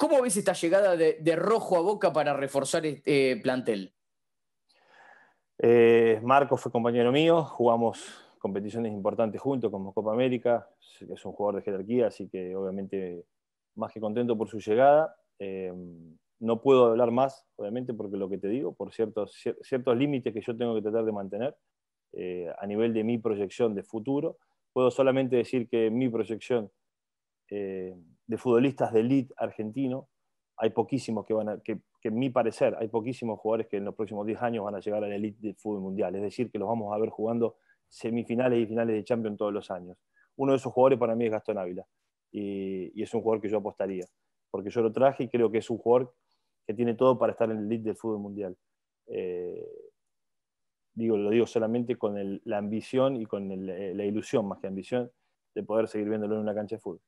¿Cómo ves esta llegada de, Rojo a Boca para reforzar este plantel? Eh, Marco fue compañero mío, jugamos competiciones importantes juntos, como Copa América, es un jugador de jerarquía, así que obviamente más que contento por su llegada. Eh, no puedo hablar más, obviamente, porque lo que te digo, por ciertos, ciertos límites que yo tengo que tratar de mantener eh, a nivel de mi proyección de futuro. Puedo solamente decir que mi proyección de futbolistas de elite argentino, hay poquísimos que van a, que, en mi parecer, hay poquísimos jugadores que en los próximos 10 años van a llegar a la elite del fútbol mundial, es decir, que los vamos a ver jugando semifinales y finales de Champions todos los años. Uno de esos jugadores para mí es Gastón Ávila, y, es un jugador que yo apostaría, porque yo lo traje y creo que es un jugador que tiene todo para estar en el elite del fútbol mundial. Eh, digo, lo digo solamente con la ambición y con eh, la ilusión, más que ambición, de poder seguir viéndolo en una cancha de fútbol.